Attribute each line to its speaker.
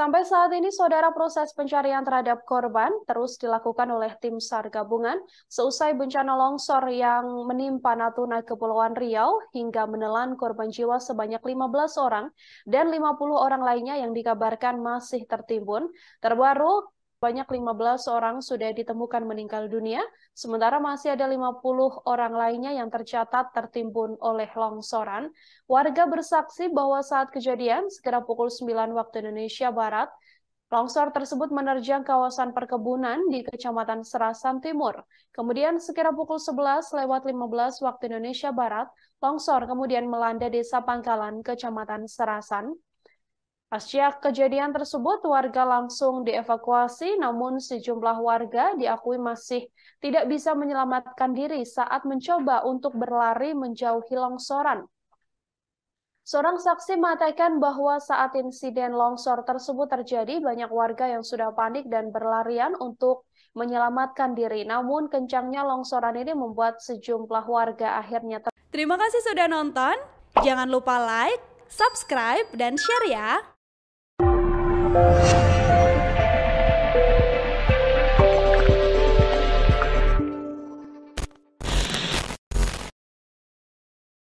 Speaker 1: Sampai saat ini, saudara proses pencarian terhadap korban terus dilakukan oleh tim SAR gabungan seusai bencana longsor yang menimpa Natuna Kepulauan Riau hingga menelan korban jiwa sebanyak 15 orang dan 50 orang lainnya yang dikabarkan masih tertimbun. Terbaru, banyak 15 orang sudah ditemukan meninggal dunia, sementara masih ada 50 orang lainnya yang tercatat tertimbun oleh longsoran. Warga bersaksi bahwa saat kejadian, segera pukul 9 waktu Indonesia Barat, Longsor tersebut menerjang kawasan perkebunan di Kecamatan Serasan Timur. Kemudian sekitar pukul 11 lewat 15 waktu Indonesia Barat, longsor kemudian melanda Desa Pangkalan, Kecamatan Serasan, Pasca kejadian tersebut, warga langsung dievakuasi, namun sejumlah warga diakui masih tidak bisa menyelamatkan diri saat mencoba untuk berlari menjauhi longsoran. Seorang saksi mengatakan bahwa saat insiden longsor tersebut terjadi, banyak warga yang sudah panik dan berlarian untuk menyelamatkan diri. Namun kencangnya longsoran ini membuat sejumlah warga akhirnya ter Terima kasih sudah
Speaker 2: nonton. Jangan lupa like, subscribe, dan share ya! Thank you.